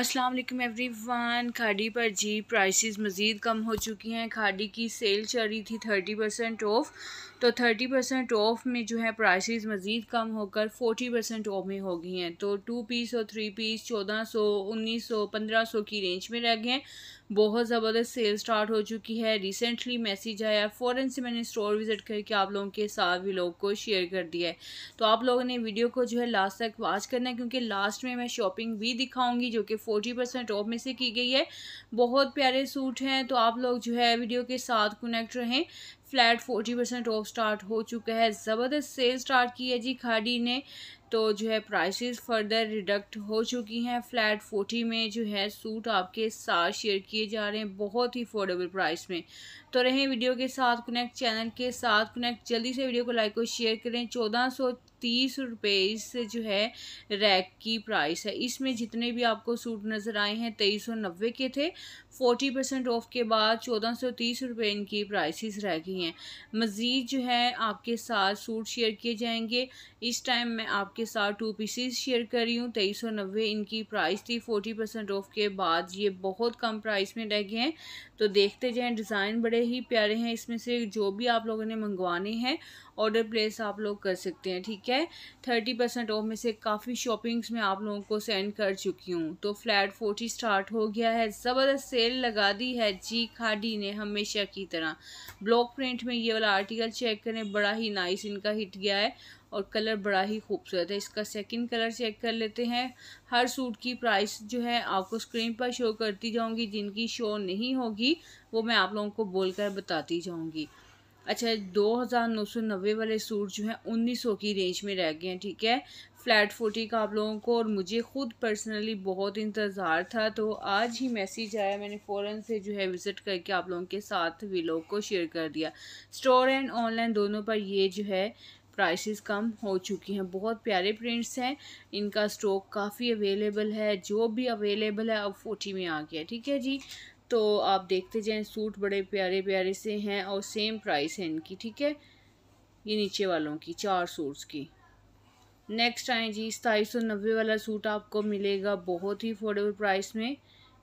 अस्सलाम वालेकुम एवरीवन खाड़ी पर जी प्राइसेस मज़ीद कम हो चुकी हैं खाड़ी की सेल चल रही थी थर्टी परसेंट ऑफ तो थर्टी परसेंट ऑफ में जो है प्राइसेस मज़ीद कम होकर फोर्टी परसेंट ऑफ में हो गई हैं तो टू पीस और थ्री पीस चौदह सौ उन्नीस सौ पंद्रह सौ की रेंज में रह गए हैं बहुत ज़बरदस्त सेल स्टार्ट हो चुकी है रिसेंटली मैसेज आया फ़ौरन से मैंने स्टोर विज़िट करके आप लोगों के साथ भी लोग को शेयर कर दिया है तो आप लोगों ने वीडियो को जो है लास्ट तक वॉच करना है क्योंकि लास्ट में मैं शॉपिंग भी दिखाऊंगी जो कि फोर्टी परसेंट ऑफ में से की गई है बहुत प्यारे सूट हैं तो आप लोग जो है वीडियो के साथ कनेक्ट रहें flat forty percent off start हो चुका है ज़बरदस्त सेल स्टार्ट की है जी खाडी ने तो जो है प्राइसेस फर्दर रिडक्ट हो चुकी हैं फ्लैट फोर्टी में जो है सूट आपके साथ शेयर किए जा रहे हैं बहुत ही अफोर्डेबल प्राइस में तो रहें वीडियो के साथ कनेक्ट चैनल के साथ कनेक्ट जल्दी से वीडियो को लाइक और शेयर करें चौदह सौ तीस रुपये से जो है रैक की प्राइस है इसमें जितने भी आपको सूट नज़र आए हैं तेईस सौ नब्बे के थे फोर्टी परसेंट ऑफ के बाद चौदह सौ तीस रुपये इनकी प्राइसेस रह गई हैं मज़ीद जो है आपके साथ सूट शेयर किए जाएंगे इस टाइम मैं आपके साथ टू पीसीस शेयर कर रही हूँ तेईस सौ नब्बे इनकी प्राइस थी फोर्टी परसेंट ऑफ के बाद ये बहुत कम प्राइस में रह गए हैं तो देखते जाएँ डिज़ाइन बड़े ही प्यारे हैं इसमें से जो भी आप लोगों ने मंगवाने हैं ऑर्डर प्लेस आप लोग कर सकते हैं ठीक है थर्टी परसेंट ऑफ में से काफ़ी शॉपिंग्स में आप लोगों को सेंड कर चुकी हूँ तो फ्लैट फोर्टी स्टार्ट हो गया है ज़बरदस्त सेल लगा दी है जी खाडी ने हमेशा की तरह ब्लॉक प्रिंट में ये वाला आर्टिकल चेक करें बड़ा ही नाइस इनका हिट गया है और कलर बड़ा ही खूबसूरत है इसका सेकंड कलर चेक कर लेते हैं हर सूट की प्राइस जो है आपको स्क्रीन पर शो करती जाऊंगी जिनकी शो नहीं होगी वो मैं आप लोगों को बोलकर बताती जाऊंगी अच्छा दो हज़ार नौ सौ नब्बे वाले सूट जो हैं उन्नीस सौ की रेंज में रह गए हैं ठीक है फ्लैट फोटी का आप लोगों को और मुझे ख़ुद पर्सनली बहुत इंतज़ार था तो आज ही मैसेज आया मैंने फ़ौरन से जो है विज़िट करके आप लोगों के साथ वीलॉग को शेयर कर दिया स्टोर एंड ऑनलाइन दोनों पर ये जो है प्राइसेस कम हो चुकी हैं बहुत प्यारे प्रिंट्स हैं इनका स्टॉक काफ़ी अवेलेबल है जो भी अवेलेबल है अब फोटी में आ गया ठीक है जी तो आप देखते जाएं सूट बड़े प्यारे प्यारे से हैं और सेम प्राइस है इनकी ठीक है ये नीचे वालों की चार सूट्स की नेक्स्ट आए जी सताईस सौ नब्बे वाला सूट आपको मिलेगा बहुत ही अफोर्डेबल प्राइस में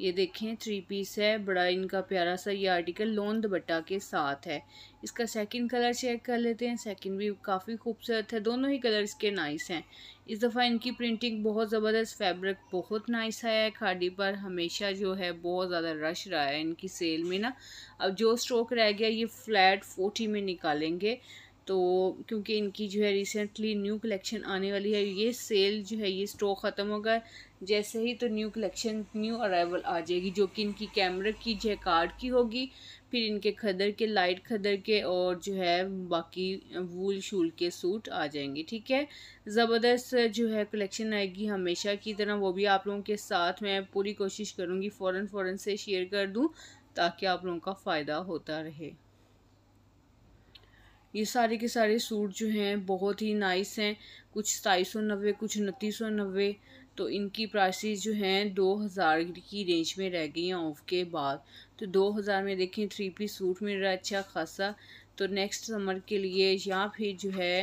ये देखें थ्री पीस है बड़ा इनका प्यारा सा ये आर्टिकल लोन दुपट्टा के साथ है इसका सेकंड कलर चेक कर लेते हैं सेकंड भी काफ़ी खूबसूरत है दोनों ही कलर इसके नाइस हैं इस दफ़ा इनकी प्रिंटिंग बहुत ज़बरदस्त फैब्रिक बहुत नाइस आया है खाड़ी पर हमेशा जो है बहुत ज़्यादा रश रहा है इनकी सेल में ना अब जो स्टॉक रह गया ये फ्लैट फोर्टी में निकालेंगे तो क्योंकि इनकी जो है रिसेंटली न्यू कलेक्शन आने वाली है ये सेल जो है ये स्टॉक ख़त्म होगा जैसे ही तो न्यू कलेक्शन न्यू अराइवल आ जाएगी जो कि इनकी कैमरा की जयकार्ड की होगी फिर इनके खदर के लाइट खदर के और जो है बाकी वूल शूल के सूट आ जाएंगे ठीक है ज़बरदस्त जो है कलेक्शन आएगी हमेशा की तरह वो भी आप लोगों के साथ मैं पूरी कोशिश करूँगी फ़ौर फ़ौर से शेयर कर दूँ ताकि आप लोगों का फ़ायदा होता रहे ये सारे के सारे सूट जो हैं बहुत ही नाइस हैं कुछ सताईस सौ नब्बे कुछ उनतीस सौ नब्बे तो इनकी प्राइसेस जो हैं दो हज़ार की रेंज में रह गई हैं ऑफ के बाद तो दो हज़ार में देखें थ्री पीस सूट मिल रहा है अच्छा खासा तो नेक्स्ट समर के लिए या फिर जो है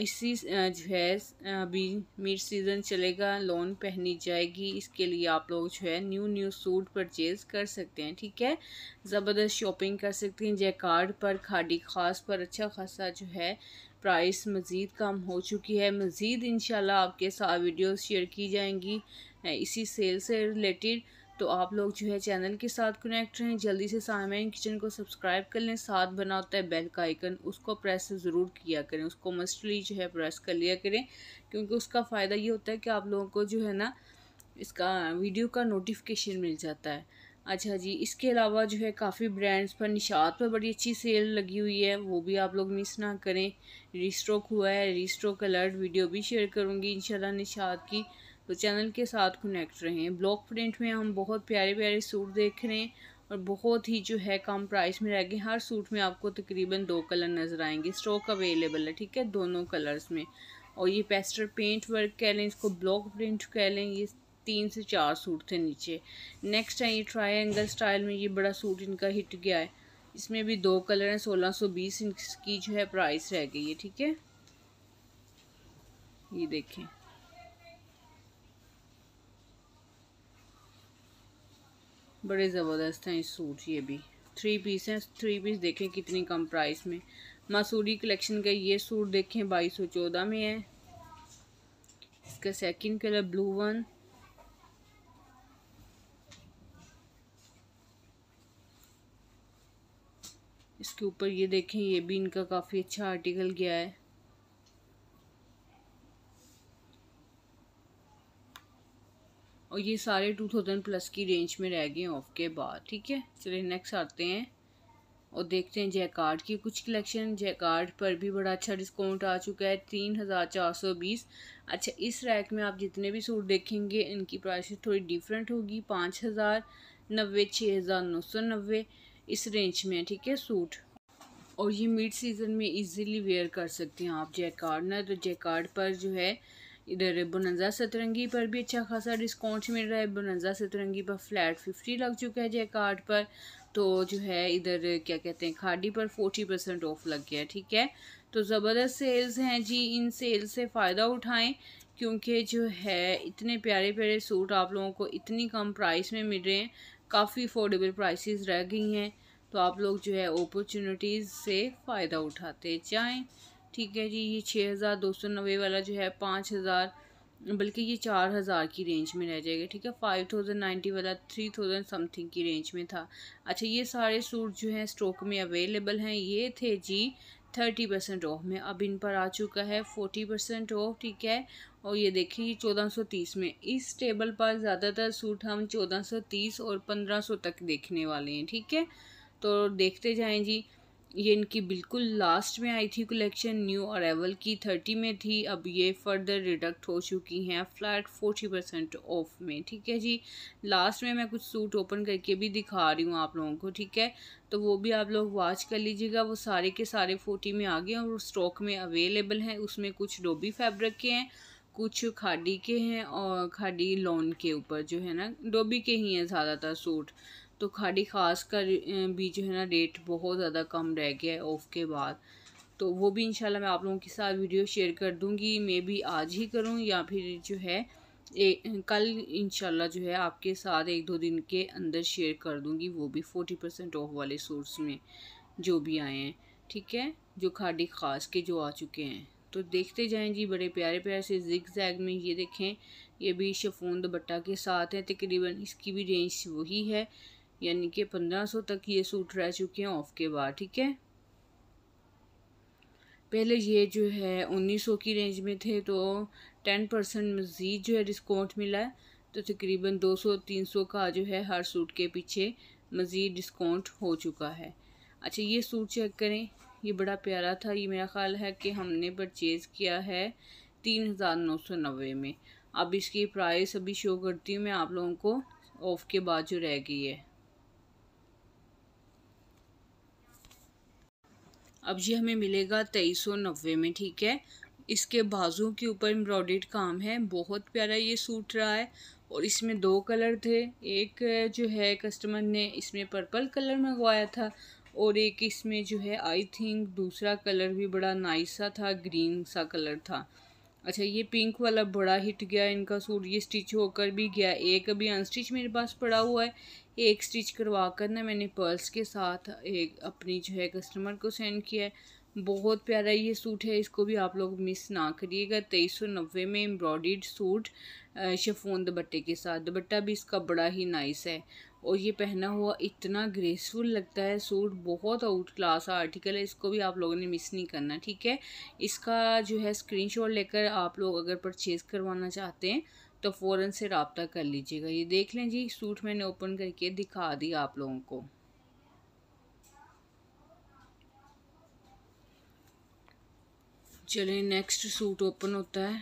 इसी जो है अभी मिड सीज़न चलेगा लोन पहनी जाएगी इसके लिए आप लोग जो है न्यू न्यू सूट परचेज़ कर सकते हैं ठीक है ज़बरदस्त शॉपिंग कर सकते हैं जयकार्ड पर खाडी खास पर अच्छा खासा जो है प्राइस मज़ीद कम हो चुकी है मज़ीद इन आपके साथ वीडियोस शेयर की जाएंगी इसी सेल से रिलेटेड तो आप लोग जो है चैनल के साथ कनेक्ट रहें जल्दी से सामाइन किचन को सब्सक्राइब कर लें साथ बना होता है बेल का आइकन उसको प्रेस ज़रूर किया करें उसको मस्टली जो है प्रेस कर लिया करें क्योंकि उसका फ़ायदा ये होता है कि आप लोगों को जो है ना इसका वीडियो का नोटिफिकेशन मिल जाता है अच्छा जी इसके अलावा जो है काफ़ी ब्रांड्स पर निशात पर बड़ी अच्छी सेल लगी हुई है वो भी आप लोग मिस ना करें रिस्ट्रोक हुआ है रिस्ट्रोक अलर्ट वीडियो भी शेयर करूँगी इन निशात की तो चैनल के साथ कनेक्ट रहें ब्लॉक प्रिंट में हम बहुत प्यारे प्यारे सूट देख रहे हैं और बहुत ही जो है कम प्राइस में रह गए हर सूट में आपको तकरीबन दो कलर नज़र आएंगे स्टॉक अवेलेबल है ठीक है दोनों कलर्स में और ये पेस्टर पेंट वर्क कह लें इसको ब्लॉक प्रिंट कह लें ये तीन से चार सूट थे नीचे नेक्स्ट है ये ट्राइंगल स्टाइल में ये बड़ा सूट इनका हिट गया है इसमें भी दो कलर हैं सोलह सौ बीस इनकी जो है प्राइस रह गई है ठीक है ये देखें बड़े ज़बरदस्त हैं इस सूट ये भी थ्री पीस हैं थ्री पीस देखें कितनी कम प्राइस में मासूरी कलेक्शन का ये सूट देखें बाईस सौ चौदह में है इसका सेकंड कलर ब्लू वन इसके ऊपर ये देखें ये भी इनका काफ़ी अच्छा आर्टिकल गया है और ये सारे टू थाउजेंड प्लस की रेंज में रह गए ऑफ के बाद ठीक है चलिए नेक्स्ट आते हैं और देखते हैं जैकार्ड की कुछ कलेक्शन जैकार्ड पर भी बड़ा अच्छा डिस्काउंट आ चुका है तीन हज़ार चार सौ बीस अच्छा इस रैक में आप जितने भी सूट देखेंगे इनकी प्राइस थोड़ी डिफरेंट होगी पाँच हज़ार नब्बे छः हज़ार नौ सौ नब्बे इस रेंज में है ठीक है सूट और ये मिड सीज़न में इजीली वेयर कर सकते हैं आप जैकार्ड ना तो जैकार्ड पर जो है इधर बुनजा सतरंगी पर भी अच्छा खासा डिस्काउंट मिल रहा है बुनजा सतरंगी पर फ्लैट फिफ्टी लग चुका है कार्ड पर तो जो है इधर क्या कहते हैं खाडी पर फोर्टी परसेंट ऑफ लग गया ठीक है तो ज़बरदस्त सेल्स हैं जी इन सेल से फ़ायदा उठाएं क्योंकि जो है इतने प्यारे प्यारे सूट आप लोगों को इतनी कम प्राइस में मिल रहे हैं काफ़ी अफोर्डेबल प्राइसेस रह गई हैं तो आप लोग जो है अपॉर्चुनिटीज़ से फ़ायदा उठाते जाएं ठीक है जी ये छः हज़ार दो सौ नब्बे वाला जो है पाँच हज़ार बल्कि ये चार हज़ार की रेंज में रह जाएगा ठीक है फाइव थाउजेंड नाइन्टी वाला थ्री थाउजेंड समथिंग की रेंज में था अच्छा ये सारे सूट जो हैं स्टॉक में अवेलेबल हैं ये थे जी थर्टी परसेंट ऑफ में अब इन पर आ चुका है फोर्टी परसेंट ऑफ ठीक है और ये देखिए ये चौदह सौ तीस में इस टेबल पर ज़्यादातर सूट हम चौदह सौ तीस और पंद्रह सौ तक देखने वाले हैं ठीक है तो देखते जाएँ जी ये इनकी बिल्कुल लास्ट में आई थी कलेक्शन न्यू अरेवल की थर्टी में थी अब ये फर्दर रिडक्ट हो चुकी हैं फ्लैट फोर्टी परसेंट ऑफ में ठीक है जी लास्ट में मैं कुछ सूट ओपन करके भी दिखा रही हूँ आप लोगों को ठीक है तो वो भी आप लोग वॉच कर लीजिएगा वो सारे के सारे फोर्टी में आ गए और स्टॉक में अवेलेबल हैं उसमें कुछ डोबी फैब्रिक के हैं कुछ खाडी के हैं और खाडी लॉन के ऊपर जो है ना डोबी के ही हैं ज़्यादातर सूट तो खाड़ी खास का भी जो है ना रेट बहुत ज़्यादा कम रह गया है ऑफ के बाद तो वो भी इंशाल्लाह मैं आप लोगों के साथ वीडियो शेयर कर दूंगी मे भी आज ही करूं या फिर जो है ए, कल इंशाल्लाह जो है आपके साथ एक दो दिन के अंदर शेयर कर दूंगी वो भी फोर्टी परसेंट ऑफ वाले सोर्स में जो भी आए हैं ठीक है जो खाड़ी खास के जो आ चुके हैं तो देखते जाएँ जी बड़े प्यारे प्यारे से जिग जैग में ये देखें ये भी शफोन दुपट्टा के साथ है तकरीबन इसकी भी रेंज वही है यानी कि पंद्रह सौ तक ये सूट रह चुके हैं ऑफ के बाद ठीक है पहले ये जो है उन्नीस सौ की रेंज में थे तो टेन परसेंट मज़ीद जो है डिस्काउंट मिला है तो तकरीबन दो सौ तीन सौ का जो है हर सूट के पीछे मज़ीद डिस्काउंट हो चुका है अच्छा ये सूट चेक करें ये बड़ा प्यारा था ये मेरा ख्याल है कि हमने परचेज़ किया है तीन हज़ार नौ सौ नब्बे में अब इसकी प्राइस अभी शो करती हूँ मैं आप लोगों को ऑफ़ के बाद जो रह गई है अब ये हमें मिलेगा तेईस सौ नब्बे में ठीक है इसके बाजू के ऊपर एम्ब्रॉयड काम है बहुत प्यारा ये सूट रहा है और इसमें दो कलर थे एक जो है कस्टमर ने इसमें पर्पल कलर मंगवाया था और एक इसमें जो है आई थिंक दूसरा कलर भी बड़ा नाइस सा था ग्रीन सा कलर था अच्छा ये पिंक वाला बड़ा हिट गया इनका सूट ये स्टिच होकर भी गया एक अभी अनस्टिच मेरे पास पड़ा हुआ है एक स्टिच करवा कर ना मैंने पर्ल्स के साथ एक अपनी जो है कस्टमर को सेंड किया है बहुत प्यारा ये सूट है इसको भी आप लोग मिस ना करिएगा तेईस सौ नब्बे में एम्ब्रॉयड सूट शफोन दुपट्टे के साथ दुपट्टा भी इसका बड़ा ही नाइस है और ये पहना हुआ इतना ग्रेसफुल लगता है सूट बहुत आउट क्लास आर्टिकल है इसको भी आप लोगों ने मिस नहीं करना ठीक है इसका जो है स्क्रीनशॉट लेकर आप लोग अगर परचेज़ करवाना चाहते हैं तो फ़ौर से रबता कर लीजिएगा ये देख लें जी सूट मैंने ओपन करके दिखा दी आप लोगों को चलें नेक्स्ट सूट ओपन होता है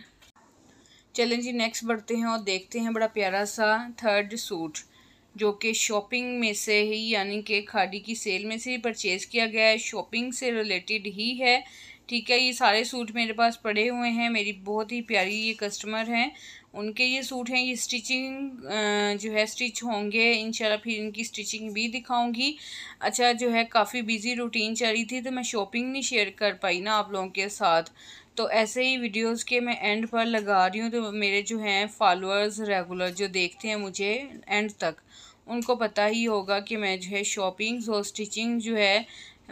चलें जी नेक्स्ट बढ़ते हैं और देखते हैं बड़ा प्यारा सा थर्ड सूट जो कि शॉपिंग में से ही यानी कि खादी की सेल में से ही परचेज़ किया गया है शॉपिंग से रिलेटेड ही है ठीक है ये सारे सूट मेरे पास पड़े हुए हैं मेरी बहुत ही प्यारी ये कस्टमर हैं उनके ये सूट हैं ये स्टिचिंग जो है स्टिच होंगे इन फिर इनकी स्टिचिंग भी दिखाऊंगी अच्छा जो है काफ़ी बिजी रूटीन चल रही थी तो मैं शॉपिंग नहीं शेयर कर पाई ना आप लोगों के साथ तो ऐसे ही वीडियोस के मैं एंड पर लगा रही हूँ तो मेरे जो हैं फॉलोअर्स रेगुलर जो देखते हैं मुझे एंड तक उनको पता ही होगा कि मैं जो है शॉपिंग्स और स्टिचिंग जो है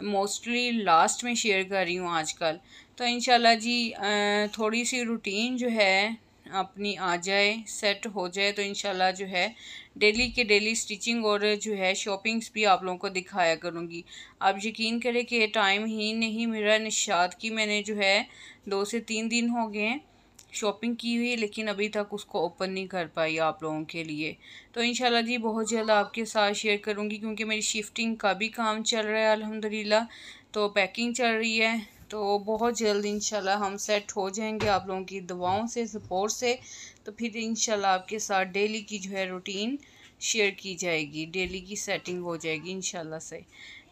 मोस्टली लास्ट में शेयर कर रही हूँ आजकल तो इन जी थोड़ी सी रूटीन जो है अपनी आ जाए सेट हो जाए तो इनशाला जो है डेली के डेली स्टिचिंग और जो है शॉपिंग्स भी आप लोगों को दिखाया करूँगी आप यकीन करें कि टाइम ही नहीं मेरा निषाद की मैंने जो है दो से तीन दिन हो गए हैं शॉपिंग की हुई है लेकिन अभी तक उसको ओपन नहीं कर पाई आप लोगों के लिए तो इन जी बहुत जल्द आपके साथ शेयर करूँगी क्योंकि मेरी शिफ्टिंग का भी काम चल रहा है अलहमदिल्ला तो पैकिंग चल रही है तो बहुत जल्द इंशाल्लाह हम सेट हो जाएंगे आप लोगों की दवाओं से सपोर्ट से तो फिर इन आपके साथ डेली की जो है रूटीन शेयर की जाएगी डेली की सेटिंग हो जाएगी इन से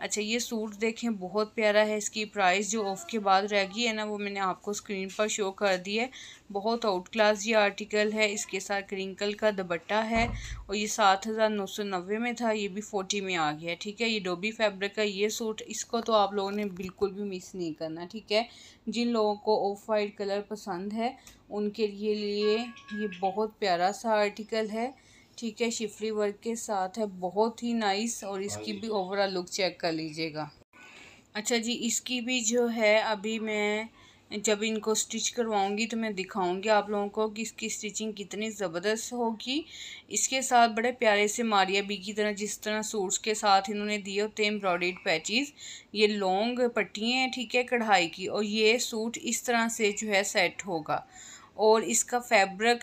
अच्छा ये सूट देखें बहुत प्यारा है इसकी प्राइस जो ऑफ़ के बाद रह गई है ना वो मैंने आपको स्क्रीन पर शो कर दी है बहुत आउट क्लास ये आर्टिकल है इसके साथ क्रिंकल का दुपट्टा है और ये सात हज़ार नौ सौ नब्बे में था ये भी फोर्टी में आ गया ठीक है ये डोबी फैब्रिक का ये सूट इसको तो आप लोगों ने बिल्कुल भी मिस नहीं करना ठीक है जिन लोगों को ऑफ वाइट कलर पसंद है उनके लिए ये बहुत प्यारा सा आर्टिकल है ठीक है शिफरी वर्क के साथ है बहुत ही नाइस और इसकी भी ओवरऑल लुक चेक कर लीजिएगा अच्छा जी इसकी भी जो है अभी मैं जब इनको स्टिच करवाऊंगी तो मैं दिखाऊंगी आप लोगों को कि इसकी स्टिचिंग कितनी ज़बरदस्त होगी इसके साथ बड़े प्यारे से मारिया बी की तरह जिस तरह सूट्स के साथ इन्होंने दिए होते हैं एम्ब्रॉयड पैचेस ये लॉन्ग पट्टियाँ हैं ठीक है कढ़ाई की और ये सूट इस तरह से जो है सेट होगा और इसका फैब्रिक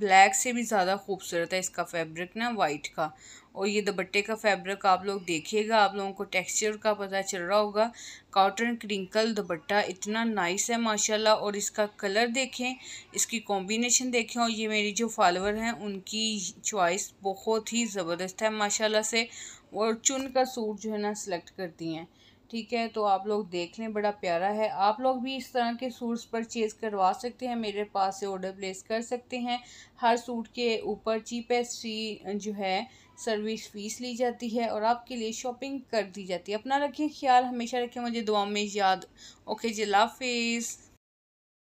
ब्लैक से भी ज़्यादा खूबसूरत है इसका फैब्रिक ना वाइट का और ये दुपट्टे का फैब्रिक आप लोग देखिएगा आप लोगों को टेक्सचर का पता चल रहा होगा कॉटन क्रिंकल दुपट्टा इतना नाइस है माशाल्लाह और इसका कलर देखें इसकी कॉम्बिनेशन देखें और ये मेरी जो फॉलोअर हैं उनकी चॉइस बहुत ही ज़बरदस्त है माशाल्लाह से और चुन का सूट जो है ना सिलेक्ट करती हैं ठीक है तो आप लोग देख लें बड़ा प्यारा है आप लोग भी इस तरह के सूट्स परचेज़ करवा सकते हैं मेरे पास से ऑर्डर प्लेस कर सकते हैं हर सूट के ऊपर चीपेस्ट फी जो है सर्विस फ़ीस ली जाती है और आपके लिए शॉपिंग कर दी जाती है अपना रखें ख्याल हमेशा रखें मुझे दुआ में याद ओके जी लाफिज़